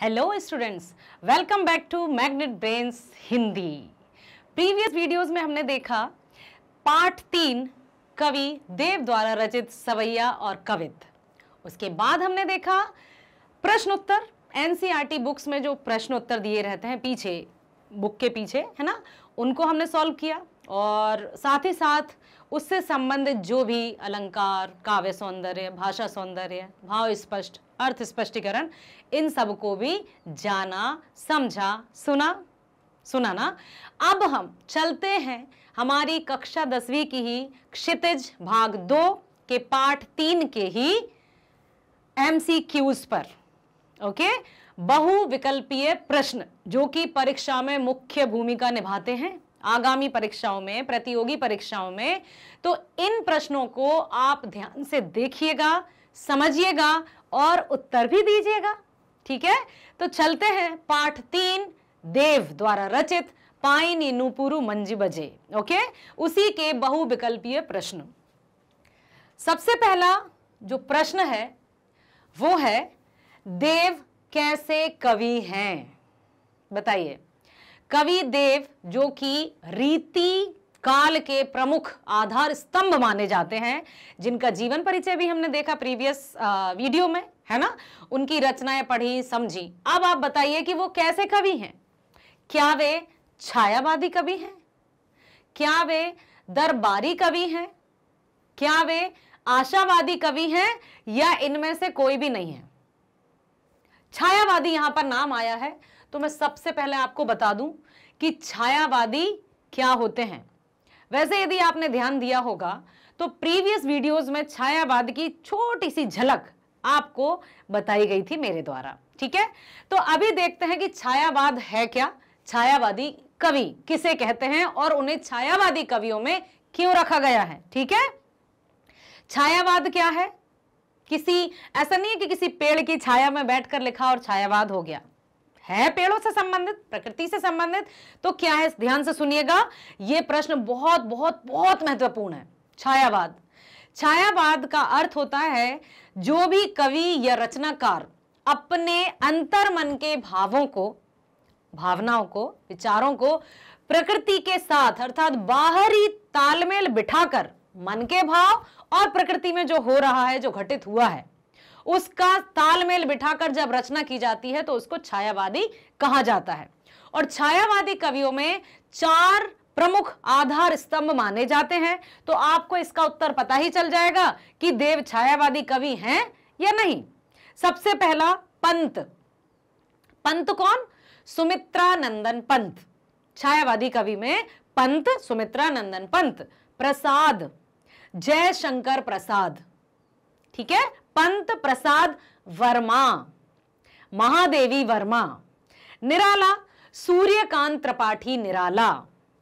Hello students welcome back to Magnet Brains Hindi previous videos में हमने देखा पार्ट तीन कवि देव द्वारा रचित सवैया और कवित उसके बाद हमने देखा प्रश्नोत्तर एनसीईआरटी बुक्स e में जो प्रश्नोत्तर दिए रहते हैं पीछे बुक के पीछे है ना उनको हमने सॉल्व किया और साथ ही साथ उससे संबंधित जो भी अलंकार काव्य सौंदर्य भाषा सौंदर्य भाव स्पष्ट अर्थ स्पष्टीकरण इन सब को भी जाना समझा सुना सुना ना अब हम चलते हैं हमारी कक्षा दसवीं की ही क्षितिज भाग दो के पाठ तीन के ही एम पर ओके बहुविकल्पीय प्रश्न जो कि परीक्षा में मुख्य भूमिका निभाते हैं आगामी परीक्षाओं में प्रतियोगी परीक्षाओं में तो इन प्रश्नों को आप ध्यान से देखिएगा समझिएगा और उत्तर भी दीजिएगा ठीक है तो चलते हैं पाठ तीन देव द्वारा रचित पाइनी नुपुरु मंजी बजे ओके उसी के बहुविकल्पीय प्रश्न सबसे पहला जो प्रश्न है वो है देव कैसे कवि हैं बताइए कवि देव जो कि रीति काल के प्रमुख आधार स्तंभ माने जाते हैं जिनका जीवन परिचय भी हमने देखा प्रीवियस वीडियो में है ना उनकी रचनाएं पढ़ी समझी अब आप बताइए कि वो कैसे कवि हैं क्या वे छायावादी कवि हैं क्या वे दरबारी कवि हैं क्या वे आशावादी कवि हैं या इनमें से कोई भी नहीं है छायावादी यहां पर नाम आया है तो मैं सबसे पहले आपको बता दूं कि छायावादी क्या होते हैं वैसे यदि आपने ध्यान दिया होगा तो प्रीवियस वीडियोस में छायावाद की छोटी सी झलक आपको बताई गई थी मेरे द्वारा ठीक है तो अभी देखते हैं कि छायावाद है क्या छायावादी कवि किसे कहते हैं और उन्हें छायावादी कवियों में क्यों रखा गया है ठीक है छायावाद क्या है किसी ऐसा नहीं है कि किसी पेड़ की छाया में बैठकर लिखा और छायावाद हो गया है पेड़ों से संबंधित प्रकृति से संबंधित तो क्या है ध्यान से सुनिएगा यह प्रश्न बहुत बहुत बहुत महत्वपूर्ण है छायावाद छायावाद का अर्थ होता है जो भी कवि या रचनाकार अपने अंतर मन के भावों को भावनाओं को विचारों को प्रकृति के साथ अर्थात बाहरी तालमेल बिठाकर मन के भाव और प्रकृति में जो हो रहा है जो घटित हुआ है उसका तालमेल बिठाकर जब रचना की जाती है तो उसको छायावादी कहा जाता है और छायावादी कवियों में चार प्रमुख आधार स्तंभ माने जाते हैं तो आपको इसका उत्तर पता ही चल जाएगा कि देव छायावादी कवि हैं या नहीं सबसे पहला पंत पंत कौन सुमित्रा नंदन पंत छायावादी कवि में पंत सुमित्रा नंदन पंत प्रसाद जयशंकर प्रसाद ठीक है पंत प्रसाद वर्मा महादेवी वर्मा निराला सूर्यकांत त्रिपाठी निराला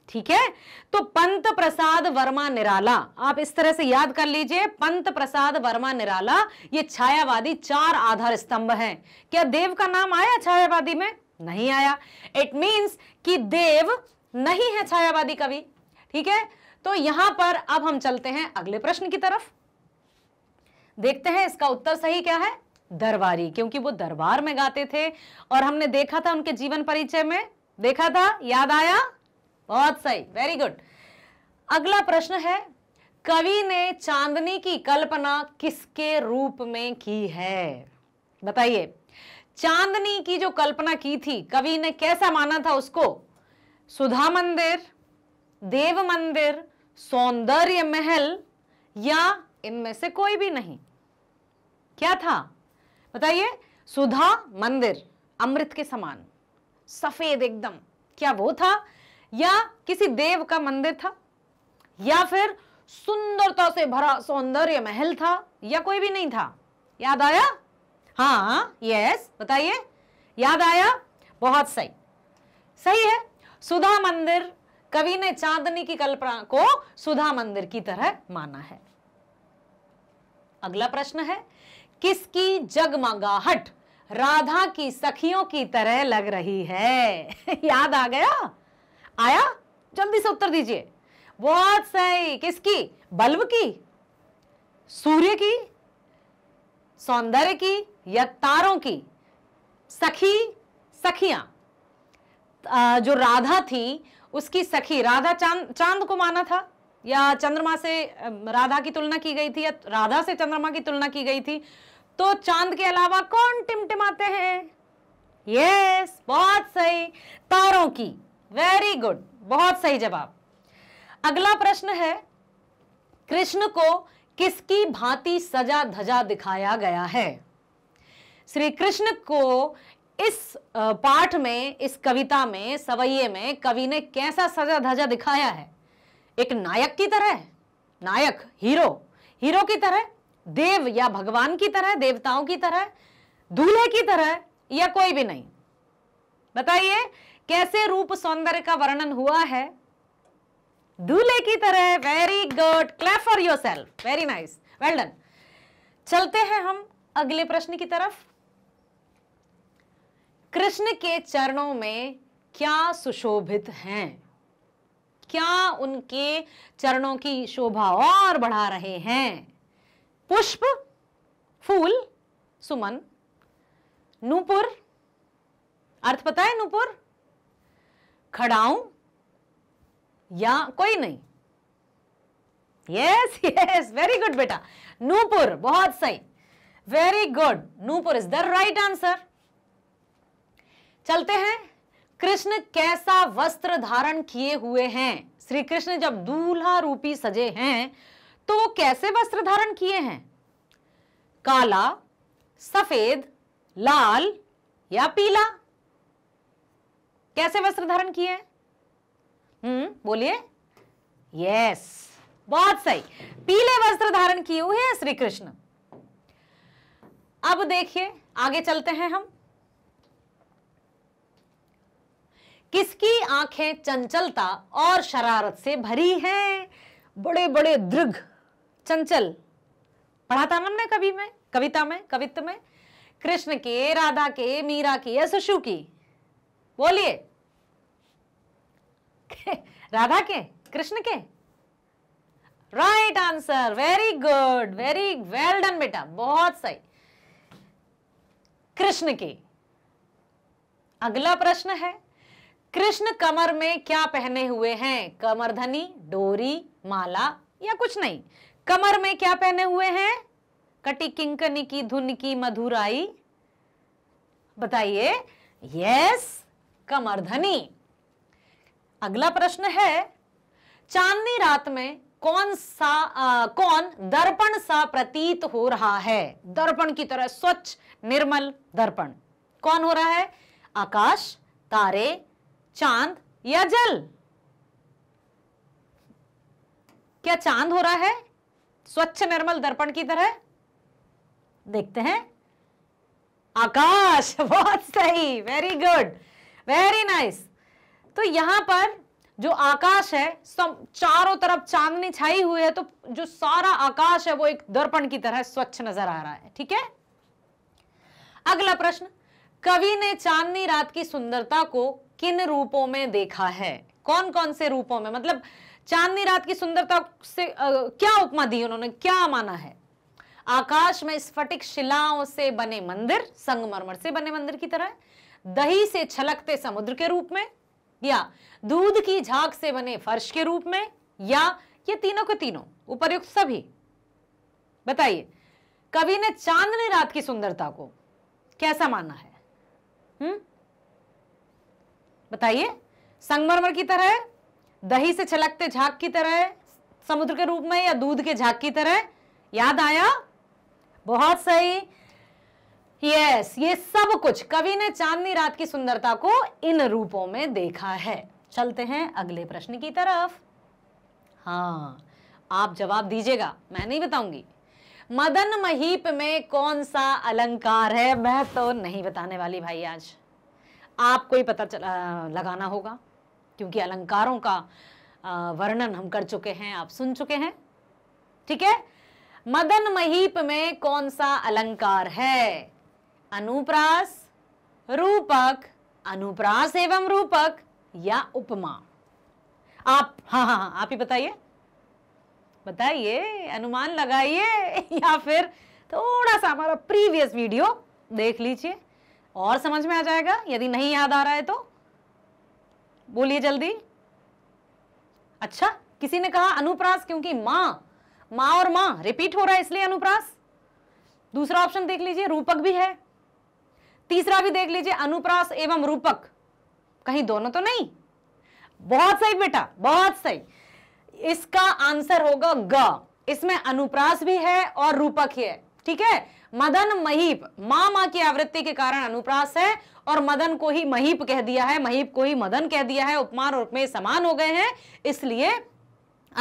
ठीक है तो पंत प्रसाद वर्मा निराला आप इस तरह से याद कर लीजिए पंत प्रसाद वर्मा निराला ये छायावादी चार आधार स्तंभ हैं क्या देव का नाम आया छायावादी में नहीं आया इट मींस कि देव नहीं है छायावादी कवि ठीक है तो यहां पर अब हम चलते हैं अगले प्रश्न की तरफ देखते हैं इसका उत्तर सही क्या है दरबारी क्योंकि वो दरबार में गाते थे और हमने देखा था उनके जीवन परिचय में देखा था याद आया बहुत सही वेरी गुड अगला प्रश्न है कवि ने चांदनी की कल्पना किसके रूप में की है बताइए चांदनी की जो कल्पना की थी कवि ने कैसा माना था उसको सुधा मंदिर देव मंदिर सौंदर्य महल या इनमें से कोई भी नहीं क्या था बताइए सुधा मंदिर अमृत के समान सफेद एकदम क्या वो था या किसी देव का मंदिर था या फिर सुंदरता से भरा सौंदर्य महल था या कोई भी नहीं था याद आया हाँ यस बताइए याद आया बहुत सही सही है सुधा मंदिर कवि ने चांदनी की कल्पना को सुधा मंदिर की तरह माना है अगला प्रश्न है किसकी जगमगाहट राधा की सखियों की तरह लग रही है याद आ गया आया जल्दी से उत्तर दीजिए बहुत सही किसकी बल्ब की सूर्य की सौंदर्य की या तारों की सखी सखियां जो राधा थी उसकी सखी राधा चांद चांद को माना था या चंद्रमा से राधा की तुलना की गई थी या राधा से चंद्रमा की तुलना की गई थी तो चांद के अलावा कौन टिमटिमाते हैं यस बहुत सही तारों की वेरी गुड बहुत सही जवाब अगला प्रश्न है कृष्ण को किसकी भांति सजा धजा दिखाया गया है श्री कृष्ण को इस पाठ में इस कविता में सवैये में कवि ने कैसा सजा धजा दिखाया है एक नायक की तरह नायक हीरो हीरो की तरह देव या भगवान की तरह देवताओं की तरह दूल्हे की तरह या कोई भी नहीं बताइए कैसे रूप सौंदर्य का वर्णन हुआ है दूल्हे की तरह very good clap for yourself very nice well done चलते हैं हम अगले प्रश्न की तरफ कृष्ण के चरणों में क्या सुशोभित हैं क्या उनके चरणों की शोभा और बढ़ा रहे हैं पुष्प फूल सुमन नूपुर अर्थ पता है नूपुर खड़ाऊ या कोई नहीं यस यस वेरी गुड बेटा नूपुर बहुत सही very good Nupur is the right answer चलते हैं कृष्ण कैसा वस्त्र धारण किए हुए हैं श्री कृष्ण जब दूल्हा रूपी सजे हैं तो वो कैसे वस्त्र धारण किए हैं काला सफेद लाल या पीला कैसे वस्त्र धारण किए हैं हम्म बोलिए यस बहुत सही पीले वस्त्र धारण किए हुए हैं श्री कृष्ण अब देखिए आगे चलते हैं हम किसकी आंखें चंचलता और शरारत से भरी हैं बड़े बड़े दृघ चंचल पढ़ाता था हमने कभी में कविता में कवित्व में कृष्ण के राधा के मीरा की या सुशु की बोलिए राधा के कृष्ण के right answer very good very well done बेटा बहुत सही कृष्ण के अगला प्रश्न है कृष्ण कमर में क्या पहने हुए हैं कमरधनी डोरी माला या कुछ नहीं कमर में क्या पहने हुए हैं कटी किंकनी की धुन की मधुराई बताइए यस कमरधनी अगला प्रश्न है चांदनी रात में कौन सा आ, कौन दर्पण सा प्रतीत हो रहा है दर्पण की तरह स्वच्छ निर्मल दर्पण कौन हो रहा है आकाश तारे चांद या जल क्या चांद हो रहा है स्वच्छ निर्मल दर्पण की तरह देखते हैं आकाश बहुत सही वेरी गुड वेरी नाइस तो यहां पर जो आकाश है चारों तरफ चांदनी छाई हुई है तो जो सारा आकाश है वो एक दर्पण की तरह स्वच्छ नजर आ रहा है ठीक है अगला प्रश्न कवि ने चांदनी रात की सुंदरता को किन रूपों में देखा है कौन कौन से रूपों में मतलब चांदनी रात की सुंदरता से आ, क्या उपमा दी उन्होंने क्या माना है आकाश में स्फटिक शिलाओं से बने मंदिर संगमरमर से बने मंदिर की तरह दही से छलकते समुद्र के रूप में या दूध की झाक से बने फर्श के रूप में या ये तीनों के तीनों उपरयुक्त सभी बताइए कवि ने चांदनी रात की सुंदरता को कैसा माना है हुँ? हम्म? बताइए संगमरमर की तरह दही से छलकते झाग की तरह समुद्र के रूप में या दूध के झाग की तरह याद आया बहुत सही यस ये सब कुछ कवि ने चांदनी रात की सुंदरता को इन रूपों में देखा है चलते हैं अगले प्रश्न की तरफ हाँ आप जवाब दीजिएगा मैं नहीं बताऊंगी मदन महीप में कौन सा अलंकार है मैं तो नहीं बताने वाली भाई आज आपको ही पता चला लगाना होगा क्योंकि अलंकारों का वर्णन हम कर चुके हैं आप सुन चुके हैं ठीक है मदन महीप में कौन सा अलंकार है अनुप्रास रूपक अनुप्रास एवं रूपक या उपमा आप हाँ हाँ हाँ आप ही बताइए बताइए अनुमान लगाइए या फिर थोड़ा सा हमारा प्रीवियस वीडियो देख लीजिए और समझ में आ जाएगा यदि नहीं याद आ रहा है तो बोलिए जल्दी अच्छा किसी ने कहा अनुप्रास क्योंकि मां मां और मां रिपीट हो रहा है इसलिए अनुप्रास दूसरा ऑप्शन देख लीजिए रूपक भी है तीसरा भी देख लीजिए अनुप्रास एवं रूपक कहीं दोनों तो नहीं बहुत सही बेटा बहुत सही इसका आंसर होगा ग इसमें अनुप्रास भी है और रूपक ही है ठीक है मदन महीप मां मां की आवृत्ति के कारण अनुप्रास है और मदन को ही महीप कह दिया है महीप को ही मदन कह दिया है उपमान और उपमेय समान हो गए हैं इसलिए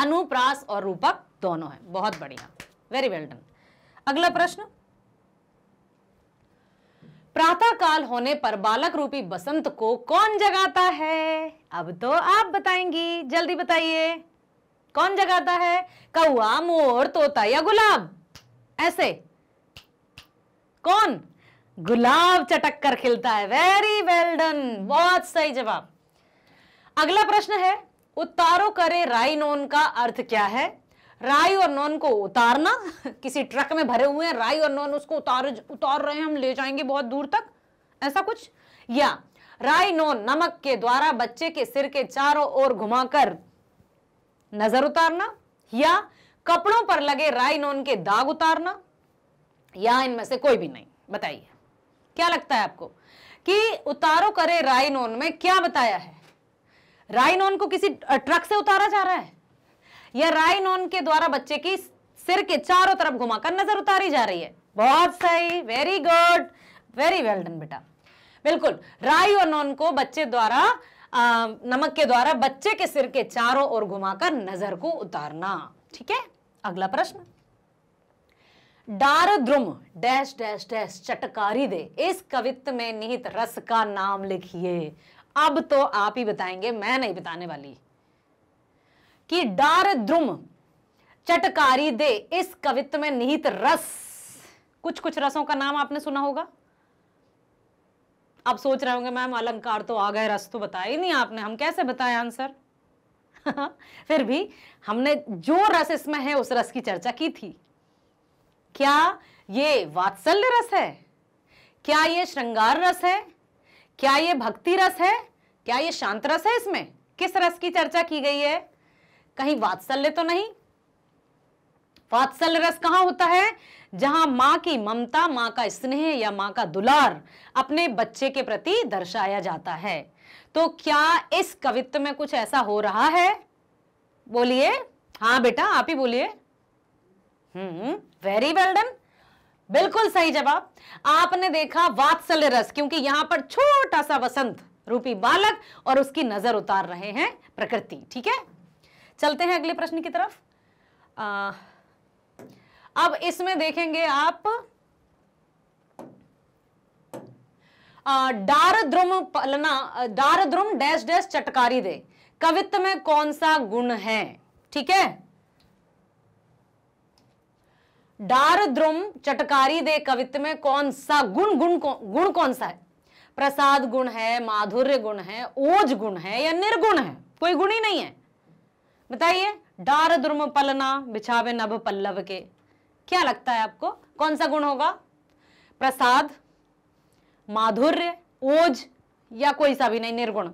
अनुप्रास और रूपक दोनों है बहुत बढ़िया वेरी वेल डन अगला प्रश्न प्रातः काल होने पर बालक रूपी बसंत को कौन जगाता है अब तो आप बताएंगी जल्दी बताइए कौन जगाता है कौआ मोर तोता या गुलाब ऐसे कौन गुलाब चटक कर खिलता है वेरी वेल डन बहुत सही जवाब अगला प्रश्न है उतारो करे राई नोन का अर्थ क्या है राई और नोन को उतारना किसी ट्रक में भरे हुए हैं राई और नॉन उसको उतार उतार रहे हैं हम ले जाएंगे बहुत दूर तक ऐसा कुछ या राई नोन नमक के द्वारा बच्चे के सिर के चारों ओर घुमाकर नजर उतारना या कपड़ों पर लगे राई नोन के दाग उतारना या इनमें से कोई भी नहीं बताइए क्या लगता है आपको कि उतारो करे राइनोन में क्या बताया है राइनोन को किसी ट्रक से उतारा जा रहा है या राइनोन के द्वारा बच्चे की सिर के चारों तरफ घुमाकर नजर उतारी जा रही है बहुत सही very good very well done बेटा बिल्कुल राई और नॉन को बच्चे द्वारा आ, नमक के द्वारा बच्चे के सिर के चारों ओर घुमाकर नजर को उतारना ठीक है अगला प्रश्न डार द्रुम डैश डैश डैश चटकारी दे इस कवित्व में निहित रस का नाम लिखिए अब तो आप ही बताएंगे मैं नहीं बताने वाली कि डार द्रुम चटकारी दे इस कवित्व में निहित रस कुछ कुछ रसों का नाम आपने सुना होगा आप सोच रहे होंगे मैम अलंकार तो आ गए रस तो बताया ही नहीं आपने हम कैसे बताया आंसर फिर भी हमने जो रस इसमें है उस रस की चर्चा की थी क्या ये वात्सल्य रस है क्या ये श्रृंगार रस है क्या ये भक्ति रस है क्या ये शांत रस है इसमें किस रस की चर्चा की गई है कहीं वात्सल्य तो नहीं वात्सल्य रस कहां होता है जहां मां की ममता मां का स्नेह या मां का दुलार अपने बच्चे के प्रति दर्शाया जाता है तो क्या इस कवित्व में कुछ ऐसा हो रहा है बोलिए हाँ बेटा आप ही बोलिए हम्म वेरी वेल डन बिल्कुल सही जवाब आपने देखा वात्सल्य रस क्योंकि यहां पर छोटा सा वसंत रूपी बालक और उसकी नजर उतार रहे हैं प्रकृति ठीक है चलते हैं अगले प्रश्न की तरफ आ, अब इसमें देखेंगे आप डारद्रुम पलना डारद्रुम डैश डैश चटकारी दे कवित्व में कौन सा गुण है ठीक है डार द्रुम चटकारी दे कवित्व में कौन सा गुण गुण गुण कौन सा है प्रसाद गुण है माधुर्य गुण है ओज गुण है या निर्गुण है कोई गुण ही नहीं है बताइए डार द्रुम पलना बिछावे नभ पल्लव के क्या लगता है आपको कौन सा गुण होगा प्रसाद माधुर्य ओज या कोई सा भी नहीं निर्गुण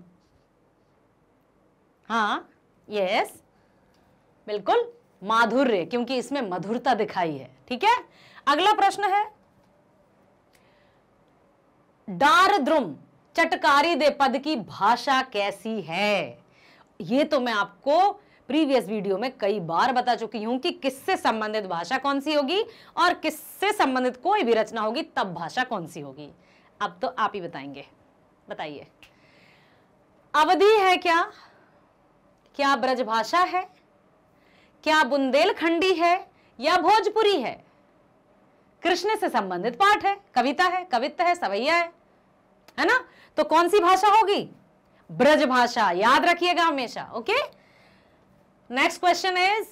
हाँ यस बिल्कुल माधुर्य क्योंकि इसमें मधुरता दिखाई है ठीक है अगला प्रश्न है डार द्रुम चटकारी दे पद की भाषा कैसी है ये तो मैं आपको प्रीवियस वीडियो में कई बार बता चुकी हूं कि किससे संबंधित भाषा कौन सी होगी और किससे संबंधित कोई भी रचना होगी तब भाषा कौन सी होगी अब तो आप ही बताएंगे बताइए अवधि है क्या क्या ब्रज भाषा है क्या बुंदेलखंडी है या भोजपुरी है कृष्ण से संबंधित पाठ है कविता है कवित्व है सवैया है है ना तो कौन सी भाषा होगी ब्रज भाषा याद रखिएगा हमेशा okay next question is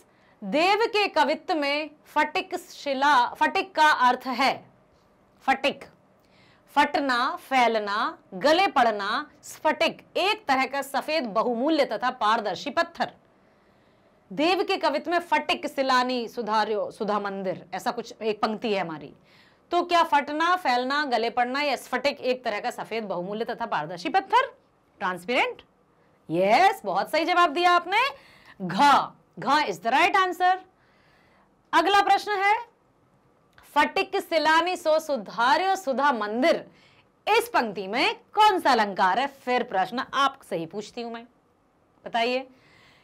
Dev के कवित्व में फटिक शिला फटिक का अर्थ है फटिक फटना फैलना गले पड़ना स्फटिक एक तरह का सफेद बहुमूल्य तथा पारदर्शी पत्थर देव के कवित्व में फटिक सिलानी सुधार्यो सुधा मंदिर ऐसा कुछ एक पंक्ति है हमारी तो क्या फटना फैलना गले पड़ना या स्फटिक एक तरह का सफेद बहुमूल्य तथा पारदर्शी पत्थर ट्रांसपेरेंट यस बहुत सही जवाब दिया आपने घ घ इज द राइट आंसर अगला प्रश्न है फटिक सिलानी सो सुधार्यो सुधा मंदिर इस पंक्ति में कौन सा अलंकार है फिर प्रश्न आप सही पूछती हूं मैं बताइए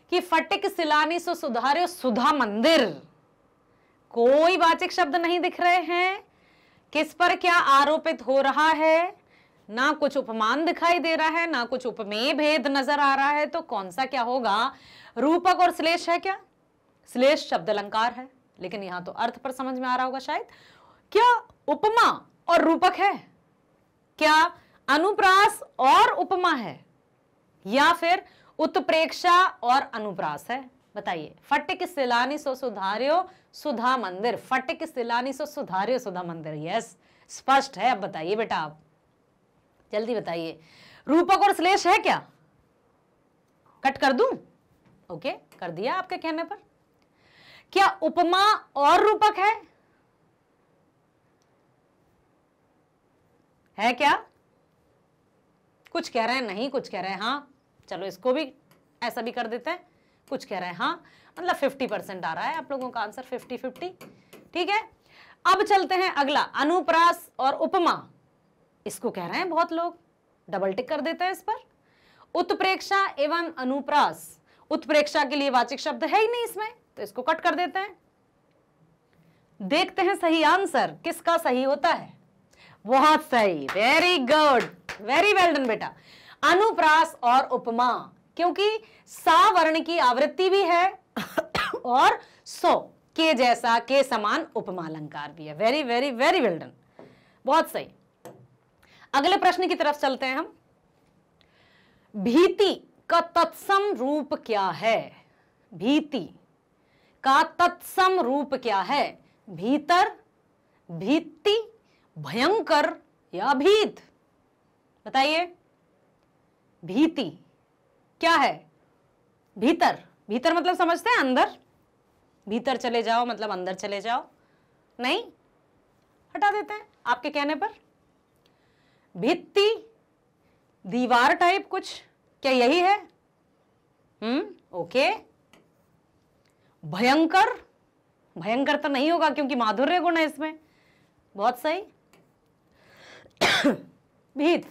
कि फटिक सिलानी सो सुधार्यो सुधा मंदिर कोई वाचिक शब्द नहीं दिख रहे हैं किस पर क्या आरोपित हो रहा है ना कुछ उपमान दिखाई दे रहा है ना कुछ उपमेय भेद नजर आ रहा है तो कौन सा क्या होगा रूपक और श्लेष है क्या श्लेष शब्द अलंकार है लेकिन यहां तो अर्थ पर समझ में आ रहा होगा शायद क्या उपमा और रूपक है क्या अनुप्रास और उपमा है या फिर उत्प्रेक्षा और अनुप्रास है बताइए फटिक सिलानी सो सुधार्यो सुधा मंदिर फटिक सिलानी सो सुधार्यो सुधा मंदिर यस स्पष्ट है अब बताइए बेटा आप जल्दी बताइए रूपक और श्लेष है क्या कट कर दूं ओके कर दिया आपके कहने पर क्या उपमा और रूपक है है क्या कुछ कह रहे हैं नहीं कुछ कह रहे हैं हाँ चलो इसको भी ऐसा भी कर देते हैं कुछ कह रहे हैं हाँ मतलब फिफ्टी परसेंट आ रहा है आप लोगों का आंसर फिफ्टी फिफ्टी ठीक है अब चलते हैं अगला अनुप्रास और उपमा इसको कह रहे हैं बहुत लोग डबल टिक कर देते हैं इस पर उत्प्रेक्षा एवं अनुप्रास उत्प्रेक्षा के लिए वाचिक शब्द है ही नहीं इसमें तो इसको कट कर देते हैं देखते हैं सही आंसर किसका सही होता है बहुत सही very good very well done बेटा अनुप्रास और उपमा क्योंकि सा वर्ण की आवृत्ति भी है और सो के जैसा के समान उपमा अलंकार भी है very very very well done बहुत सही अगले प्रश्न की तरफ चलते हैं हम भीति का तत्सम रूप क्या है भीति का तत्सम रूप क्या है भीतर भीति भयंकर या भीत बताइए भीति क्या है भीतर भीतर मतलब समझते हैं अंदर भीतर चले जाओ मतलब अंदर चले जाओ नहीं हटा देते हैं आपके कहने पर भित्ति दीवार टाइप कुछ क्या यही है हम्म ओके भयंकर भयंकर तो नहीं होगा क्योंकि माधुर्य गुण है इसमें बहुत सही भीत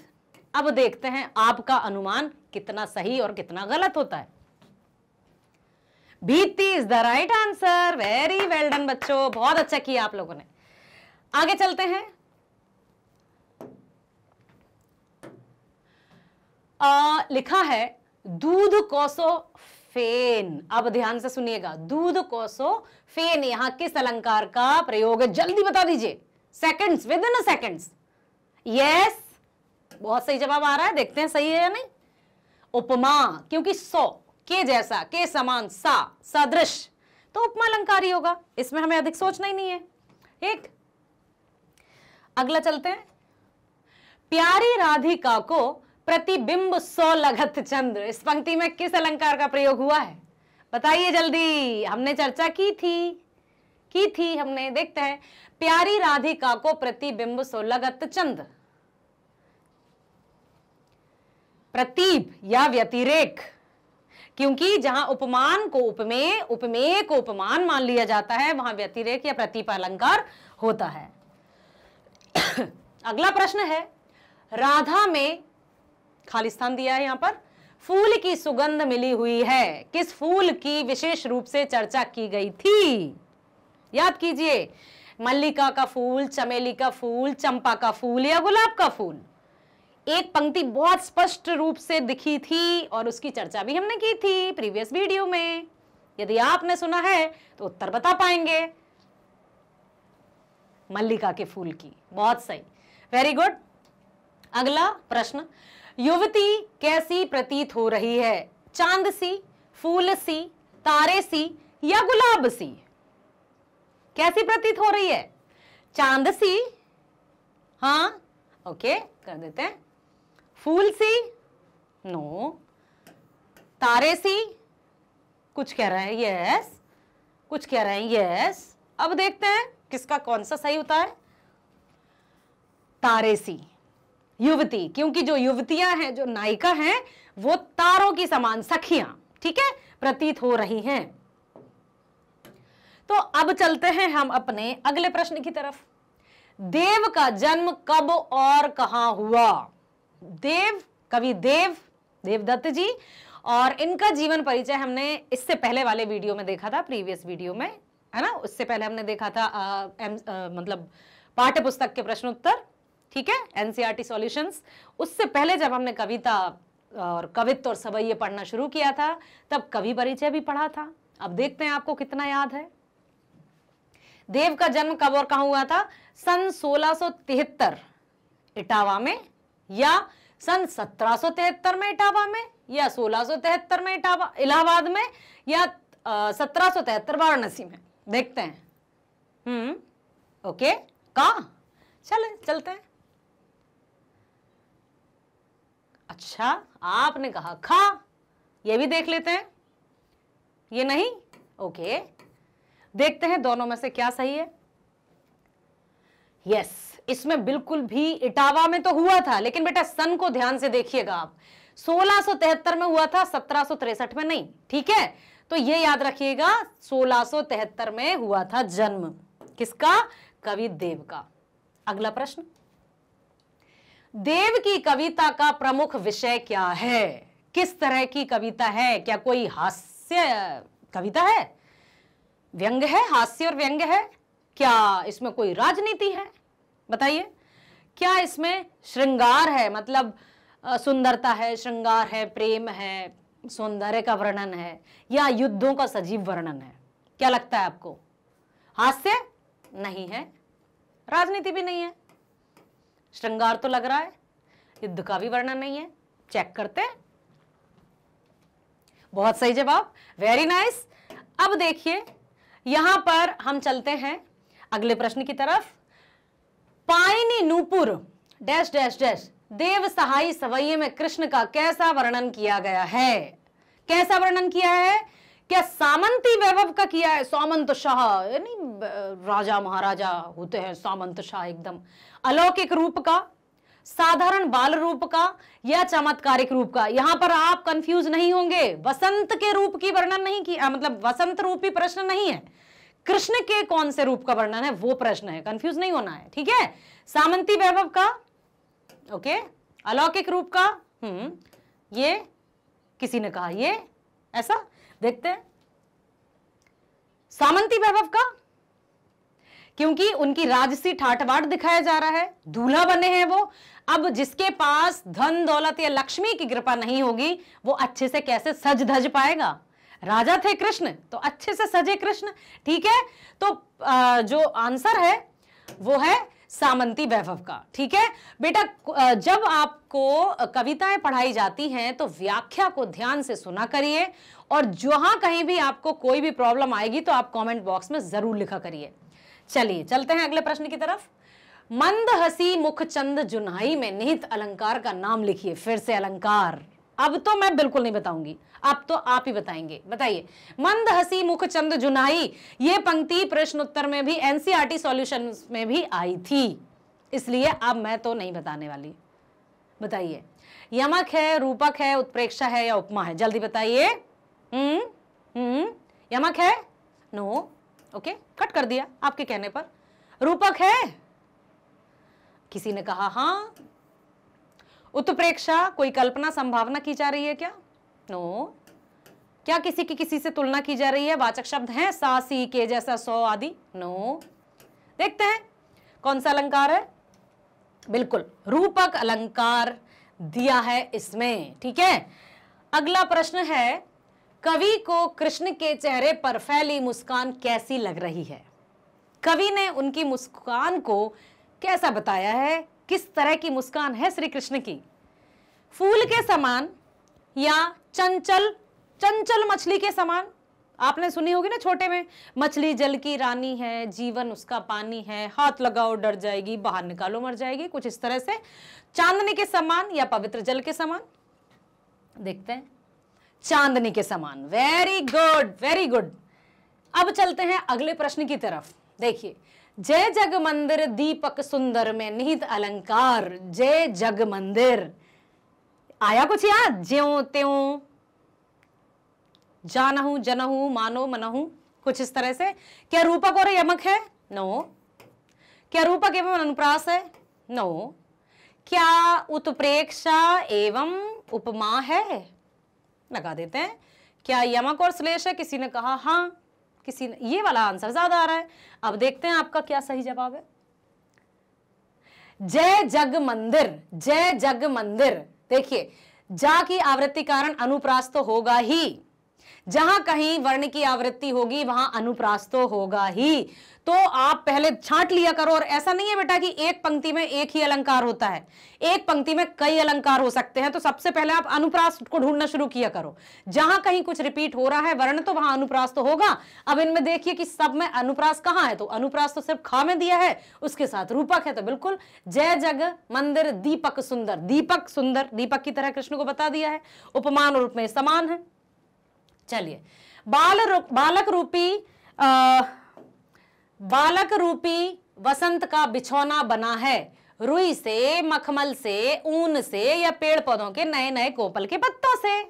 अब देखते हैं आपका अनुमान कितना सही और कितना गलत होता है भीति is the right answer very well done बच्चों बहुत अच्छा किया आप लोगों ने आगे चलते हैं आ, लिखा है दूध कोसो फेन अब ध्यान से सुनिएगा दूध कोसो फेन यहां किस अलंकार का प्रयोग है जल्दी बता दीजिए seconds within seconds yes बहुत सही जवाब आ रहा है देखते हैं सही है या नहीं उपमा क्योंकि सौ के जैसा के समान सा सदृश तो उपमा अलंकार ही होगा इसमें हमें अधिक सोचना ही नहीं है एक अगला चलते हैं प्यारी राधिका को प्रतिबिंब सौ लगत चंद्र इस पंक्ति में किस अलंकार का प्रयोग हुआ है बताइए जल्दी हमने चर्चा की थी की थी हमने देखते हैं प्यारी राधिका को प्रतिबिंब सो लगत चंद्र प्रतीप या व्यतिरेक क्योंकि जहां उपमान को उपमेय उपमेय को उपमान मान लिया जाता है वहां व्यतिरेक या प्रतीप अलंकार होता है अगला प्रश्न है राधा में खाली स्थान दिया है यहां पर फूल की सुगंध मिली हुई है किस फूल की विशेष रूप से चर्चा की गई थी याद कीजिए मल्लिका का फूल चमेली का फूल चंपा का फूल या गुलाब का फूल एक पंक्ति बहुत स्पष्ट रूप से दिखी थी और उसकी चर्चा भी हमने की थी प्रीवियस वीडियो में यदि आपने सुना है तो उत्तर बता पाएंगे मल्लिका के फूल की बहुत सही वेरी गुड अगला प्रश्न युवती कैसी प्रतीत हो रही है चांद सी फूल सी तारे सी या गुलाब सी कैसी प्रतीत हो रही है चांद सी हाँ ओके कर देते हैं फूल सी नो तारे सी कुछ कह रहा है यस कुछ कह रहे हैं यस अब देखते हैं किसका कौन सा सही होता है तारे सी युवती क्योंकि जो युवतियां हैं जो नायिका हैं वो तारों की समान सखियां ठीक है प्रतीत हो रही हैं तो अब चलते हैं हम अपने अगले प्रश्न की तरफ देव का जन्म कब और कहां हुआ देव कवि देव देवदत्त जी और इनका जीवन परिचय हमने इससे पहले वाले वीडियो में देखा था प्रीवियस वीडियो में है ना उससे पहले हमने देखा था आ, एम, आ, मतलब पाठ्य पुस्तक के प्रश्नोत्तर ठीक है एनसीईआरटी सॉल्यूशंस e उससे पहले जब हमने कविता और कवित्व और सवैये पढ़ना शुरू किया था तब कवि परिचय भी पढ़ा था अब देखते हैं आपको कितना याद है देव का जन्म कब और कहा हुआ था सन 1673 इटावा में या सन सत्रह में इटावा में या सोलह में इटावा इलाहाबाद में या सत्रह सो वाराणसी में देखते हैं हम्म ओके कहा चले चलते हैं अच्छा आपने कहा खा ये भी देख लेते हैं ये नहीं ओके देखते हैं दोनों में से क्या सही है यस इसमें बिल्कुल भी इटावा में तो हुआ था लेकिन बेटा सन को ध्यान से देखिएगा आप सोलह में हुआ था सत्रह में नहीं ठीक है तो ये याद रखिएगा सोलह में हुआ था जन्म किसका कवि देव का अगला प्रश्न देव की कविता का प्रमुख विषय क्या है किस तरह की कविता है क्या कोई हास्य कविता है व्यंग है हास्य और व्यंग है क्या इसमें कोई राजनीति है बताइए क्या इसमें श्रृंगार है मतलब सुंदरता है श्रृंगार है प्रेम है सौंदर्य का वर्णन है या युद्धों का सजीव वर्णन है क्या लगता है आपको हास्य नहीं है राजनीति भी नहीं है श्रृंगार तो लग रहा है युद्ध का भी वर्णन नहीं है चेक करते बहुत सही जवाब वेरी नाइस अब देखिए यहां पर हम चलते हैं अगले प्रश्न की तरफ पाइनी नूपुर डैश डैश डैश देव सहाय सवैये में कृष्ण का कैसा वर्णन किया गया है कैसा वर्णन किया है क्या सामंती वैभव का किया है सामंत शाह यानी राजा महाराजा होते हैं सामंत शाह एकदम अलौकिक रूप का साधारण बाल रूप का या चमत्कारिक रूप का यहां पर आप कंफ्यूज नहीं होंगे वसंत के रूप की वर्णन नहीं किया मतलब वसंत रूपी प्रश्न नहीं है कृष्ण के कौन से रूप का वर्णन है वो प्रश्न है कंफ्यूज नहीं होना है ठीक है सामंती वैभव का ओके अलौकिक रूप का हम्म ये किसी ने कहा ये ऐसा देखते हैं सामंती वैभव का क्योंकि उनकी राजसी ठाटवाट दिखाया जा रहा है दूल्हा बने हैं वो अब जिसके पास धन दौलत या लक्ष्मी की कृपा नहीं होगी वो अच्छे से कैसे सज धज पाएगा राजा थे कृष्ण तो अच्छे से सजे कृष्ण ठीक है तो जो आंसर है वो है सामंती वैभव का ठीक है बेटा जब आपको कविताएं पढ़ाई जाती हैं तो व्याख्या को ध्यान से सुना करिए और जहां कहीं भी आपको कोई भी प्रॉब्लम आएगी तो आप कमेंट बॉक्स में जरूर लिखा करिए चलिए चलते हैं अगले प्रश्न की तरफ मंद हसी मुख चंद जुनाई में निहित अलंकार का नाम लिखिए फिर से अलंकार अब तो मैं बिल्कुल नहीं बताऊंगी अब तो आप ही बताएंगे बताइए मंद हसी मुख चंद जुनाई ये पंक्ति प्रश्न उत्तर में भी एनसीआरटी सॉल्यूशन e में भी आई थी इसलिए अब मैं तो नहीं बताने वाली बताइए यमक है रूपक है उत्प्रेक्षा है या उपमा है जल्दी बताइए हम्म, हम्म, यमक है नो ओके कट कर दिया आपके कहने पर रूपक है किसी ने कहा हाँ उत्प्रेक्षा कोई कल्पना संभावना की जा रही है क्या नो क्या किसी की किसी से तुलना की जा रही है वाचक शब्द सा सासी के जैसा सौ आदि नो देखते हैं कौन सा अलंकार है बिल्कुल रूपक अलंकार दिया है इसमें ठीक है अगला प्रश्न है कवि को कृष्ण के चेहरे पर फैली मुस्कान कैसी लग रही है कवि ने उनकी मुस्कान को कैसा बताया है किस तरह की मुस्कान है श्री कृष्ण की फूल के समान या चंचल चंचल मछली के समान आपने सुनी होगी ना छोटे में मछली जल की रानी है जीवन उसका पानी है हाथ लगाओ डर जाएगी बाहर निकालो मर जाएगी कुछ इस तरह से चांदनी के समान या पवित्र जल के समान देखते हैं चांदनी के समान वेरी गुड वेरी गुड अब चलते हैं अगले प्रश्न की तरफ देखिए जय जग मंदिर दीपक सुंदर में निहित अलंकार जय जग मंदिर आया कुछ याद ज्यो त्यो जानहू जनहू मानो मनहू कुछ इस तरह से क्या रूपक और यमक है नो क्या रूपक एवं अनुप्रास है नो क्या उत्प्रेक्षा एवं उपमा है लगा देते हैं क्या यमक और श्लेष है किसी ने कहा हाँ किसी ने ये वाला आंसर ज्यादा आ रहा है अब देखते हैं आपका क्या सही जवाब है जय जग मंदिर जय जग मंदिर देखिए जा की आवृत्ति कारण अनुप्रास तो होगा ही जहां कहीं वर्ण की आवृत्ति होगी वहां अनुप्रास तो होगा ही तो आप पहले छांट लिया करो और ऐसा नहीं है बेटा कि एक पंक्ति में एक ही अलंकार होता है एक पंक्ति में कई अलंकार हो सकते हैं तो सबसे पहले आप अनुप्रास को ढूंढना शुरू किया करो जहां कहीं कुछ रिपीट हो रहा है वर्ण तो वहां अनुप्रास तो होगा अब इनमें देखिए कि सब में अनुप्रास कहाँ है तो अनुप्रास तो सिर्फ खा में दिया है उसके साथ रूपक है तो बिल्कुल जय जग मंदिर दीपक सुंदर दीपक सुंदर दीपक की तरह कृष्ण को बता दिया है उपमान रूप में समान है चलिए बाल रूप बालक रूपी आ, बालक रूपी वसंत का बिछौना बना है रुई से मखमल से ऊन से या पेड़ पौधों के नए नए कोपल के पत्तों से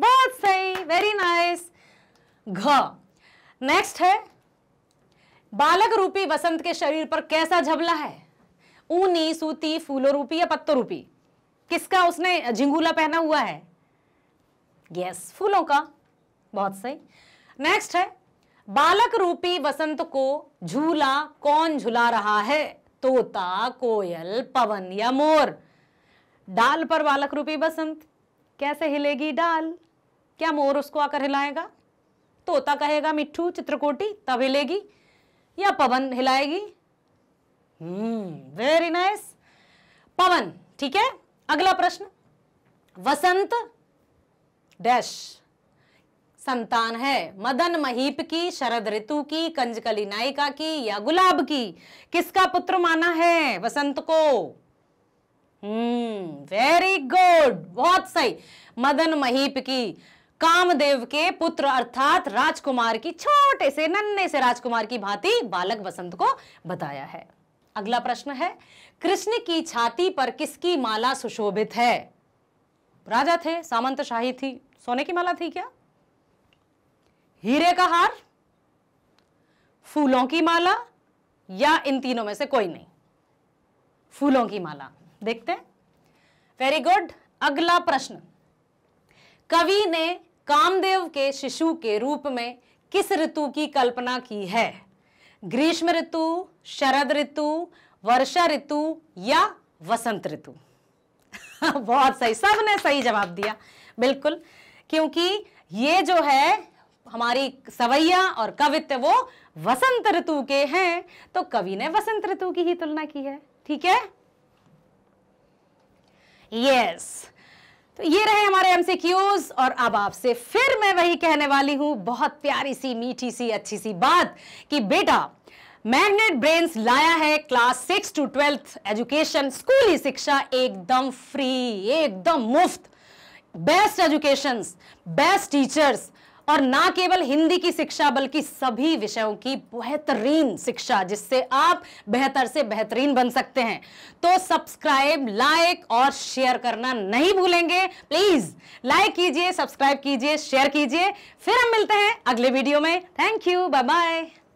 बहुत सही वेरी नाइस घ नेक्स्ट है बालक रूपी वसंत के शरीर पर कैसा झबला है ऊनी सूती फूलों रूपी या पत्तों रूपी किसका उसने झिंगूला पहना हुआ है यस फूलों का बहुत सही नेक्स्ट है बालक रूपी वसंत को झूला कौन झुला रहा है तोता कोयल पवन या मोर डाल पर बालक रूपी बसंत कैसे हिलेगी डाल क्या मोर उसको आकर हिलाएगा तोता कहेगा मिट्टू चित्रकोटी तब हिलेगी या पवन हिलाएगी हम्म वेरी नाइस पवन ठीक है अगला प्रश्न वसंत डैश संतान है मदन महीप की शरद ऋतु की कंजकली नायिका की या गुलाब की किसका पुत्र माना है वसंत को हम्म वेरी गुड बहुत सही मदन महीप की कामदेव के पुत्र अर्थात राजकुमार की छोटे से नन्हे से राजकुमार की भांति बालक बसंत को बताया है अगला प्रश्न है कृष्ण की छाती पर किसकी माला सुशोभित है राजा थे सामंत शाही थी सोने की माला थी क्या हीरे का हार फूलों की माला या इन तीनों में से कोई नहीं फूलों की माला देखते हैं वेरी गुड अगला प्रश्न कवि ने कामदेव के शिशु के रूप में किस ऋतु की कल्पना की है ग्रीष्म ऋतु शरद ऋतु वर्षा ऋतु या वसंत ऋतु बहुत सही सबने सही जवाब दिया बिल्कुल क्योंकि ये जो है हमारी सवैया और कवित्व वो वसंत ऋतु के हैं तो कवि ने वसंत ऋतु की ही तुलना की है ठीक है यस तो ये रहे हमारे एमसीक्यूज और अब आपसे फिर मैं वही कहने वाली हूं बहुत प्यारी सी मीठी सी अच्छी सी बात कि बेटा मैग्नेट ब्रेन्स लाया है class six to twelfth education स्कूली शिक्षा एकदम फ्री एकदम मुफ्त बेस्ट एजुकेशन बेस्ट टीचर्स और ना केवल हिंदी की शिक्षा बल्कि सभी विषयों की बेहतरीन शिक्षा जिससे आप बेहतर से बेहतरीन बन सकते हैं तो सब्सक्राइब लाइक और शेयर करना नहीं भूलेंगे प्लीज लाइक कीजिए सब्सक्राइब कीजिए शेयर कीजिए फिर हम मिलते हैं अगले वीडियो में थैंक यू बाय बाय